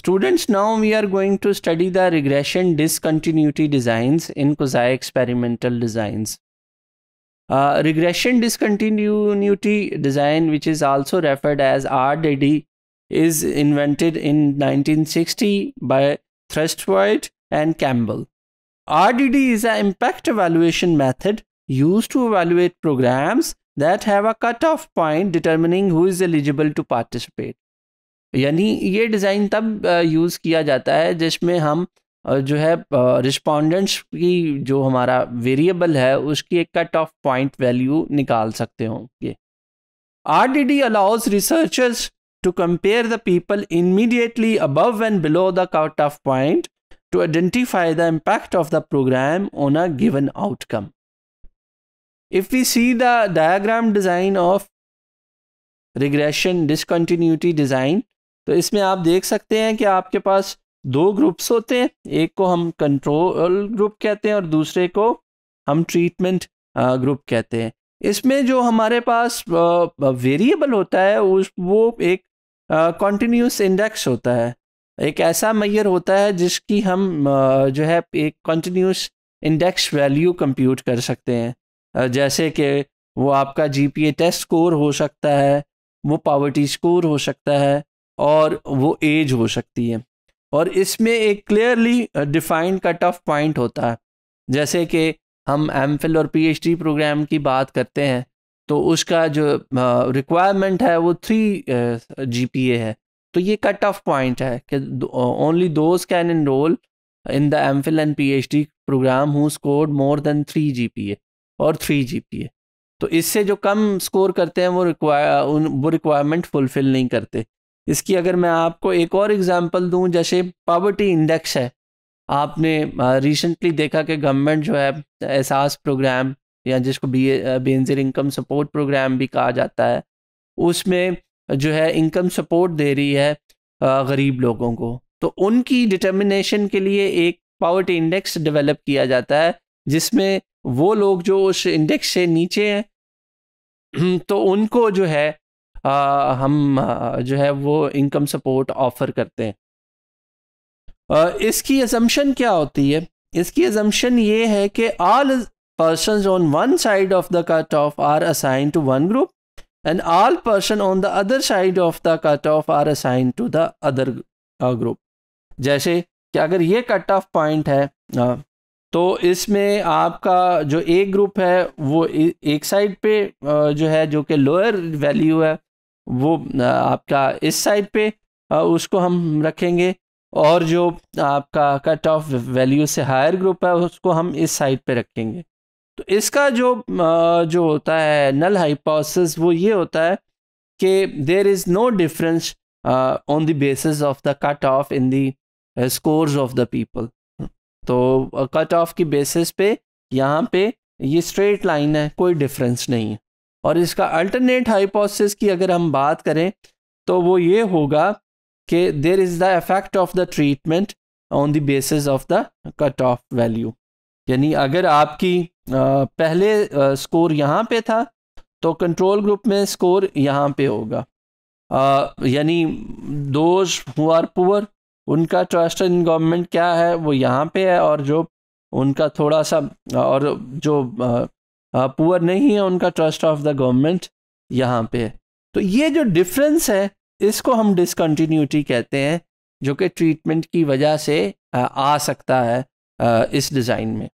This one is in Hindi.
Students, now we are going to study the regression discontinuity designs in quasi experimental designs. Uh, regression discontinuity design, which is also referred as RDD, is invented in 1960 by Thrustwaite and Campbell. RDD is an impact evaluation method used to evaluate programs that have a cutoff point determining who is eligible to participate. यानी ये डिज़ाइन तब यूज़ किया जाता है जिसमें हम जो है रिस्पोंडेंट्स की जो हमारा वेरिएबल है उसकी एक कट ऑफ पॉइंट वैल्यू निकाल सकते हो ये R D D allows researchers to compare the people immediately above and below the cut off point to identify the impact of the programme on a given outcome if we see the diagram design of regression discontinuity design तो इसमें आप देख सकते हैं कि आपके पास दो ग्रुप्स होते हैं एक को हम कंट्रोल ग्रुप कहते हैं और दूसरे को हम ट्रीटमेंट ग्रुप कहते हैं इसमें जो हमारे पास वेरिएबल होता है उस वो एक कॉन्टीन्यूस इंडेक्स होता है एक ऐसा मैयर होता है जिसकी हम जो है एक कॉन्टीन्यूस इंडेक्स वैल्यू कंप्यूट कर सकते हैं जैसे कि वो आपका जी टेस्ट स्कोर हो सकता है वो पावर्टी स्कोर हो सकता है और वो एज हो सकती है और इसमें एक clearly defined cut off point होता है जैसे कि हम एम और पी प्रोग्राम की बात करते हैं तो उसका जो रिक्वायरमेंट uh, है वो थ्री जी पी ए है तो ये कट ऑफ पॉइंट है कि only those can enrol in the M Phil and P H D programme who scored more than three G P A और थ्री जी पी ए तो इससे जो कम स्कोर करते हैं वो रिक्वायर वो रिक्वायरमेंट फुलफिल नहीं करते इसकी अगर मैं आपको एक और एग्ज़ाम्पल दूं जैसे पावर्टी इंडेक्स है आपने रिसेंटली देखा कि गवर्नमेंट जो है एहसास प्रोग्राम या जिसको B Benazir income support programme भी कहा जाता है उसमें जो है इनकम सपोर्ट दे रही है गरीब लोगों को तो उनकी डिटर्मिनेशन के लिए एक पावर्टी इंडेक्स डेवलप किया जाता है जिसमें वो लोग जो उस इंडेक्स से नीचे हैं तो उनको जो है आ, हम जो है वो इनकम सपोर्ट ऑफर करते हैं आ, इसकी एजम्पन क्या होती है इसकी एजम्पन ये है कि all person on one side of the cut off are assign to one group and all person on the other side of the cut off are assign to the other group जैसे कि अगर ये कट ऑफ पॉइंट है तो इसमें आपका जो एक ग्रुप है वो एक साइड पे जो है जो कि लोअर वैल्यू है वो आपका इस साइड पे उसको हम रखेंगे और जो आपका कट ऑफ वैल्यू से हायर ग्रुप है उसको हम इस साइड पे रखेंगे तो इसका जो जो होता है नल हाइपोसिस वो ये होता है कि there is no difference on the basis of the cut off in the scores of the people तो कट ऑफ की बेसिस पे यहाँ पे ये स्ट्रेट लाइन है कोई डिफरेंस नहीं है और इसका अल्टरनेट हाइपोसिस की अगर हम बात करें तो वो ये होगा कि there is the effect of the treatment on the basis of the cut off value यानी अगर आपकी पहले स्कोर यहाँ पे था तो कंट्रोल ग्रुप में स्कोर यहाँ पे होगा यानी दोज हु आर पुअर उनका ट्रस्ट इन गवर्नमेंट क्या है वो यहाँ पे है और जो उनका थोड़ा सा और जो पुअर नहीं है उनका ट्रस्ट ऑफ द गवर्नमेंट यहाँ पे तो ये जो डिफरेंस है इसको हम डिसकंटिन्यूटी कहते हैं जो कि ट्रीटमेंट की वजह से आ सकता है इस डिज़ाइन में